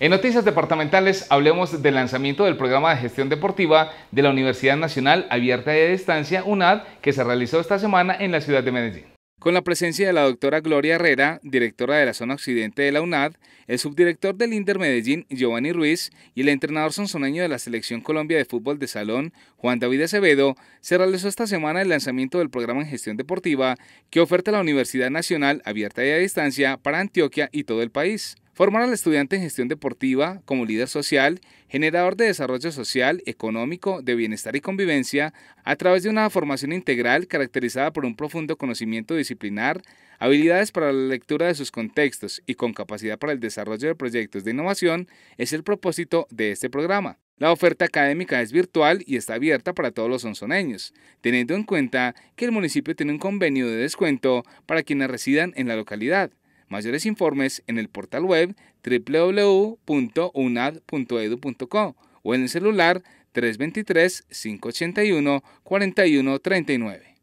En noticias departamentales hablemos del lanzamiento del programa de gestión deportiva de la Universidad Nacional Abierta y a Distancia, UNAD, que se realizó esta semana en la ciudad de Medellín. Con la presencia de la doctora Gloria Herrera, directora de la zona occidente de la UNAD, el subdirector del Inter Medellín, Giovanni Ruiz, y el entrenador sonsoneño de la Selección Colombia de Fútbol de Salón, Juan David Acevedo, se realizó esta semana el lanzamiento del programa en gestión deportiva que oferta la Universidad Nacional Abierta y a Distancia para Antioquia y todo el país. Formar al estudiante en gestión deportiva como líder social, generador de desarrollo social, económico, de bienestar y convivencia, a través de una formación integral caracterizada por un profundo conocimiento disciplinar, habilidades para la lectura de sus contextos y con capacidad para el desarrollo de proyectos de innovación, es el propósito de este programa. La oferta académica es virtual y está abierta para todos los sonsoneños, teniendo en cuenta que el municipio tiene un convenio de descuento para quienes residan en la localidad. Mayores informes en el portal web www.unad.edu.co o en el celular 323 581 4139.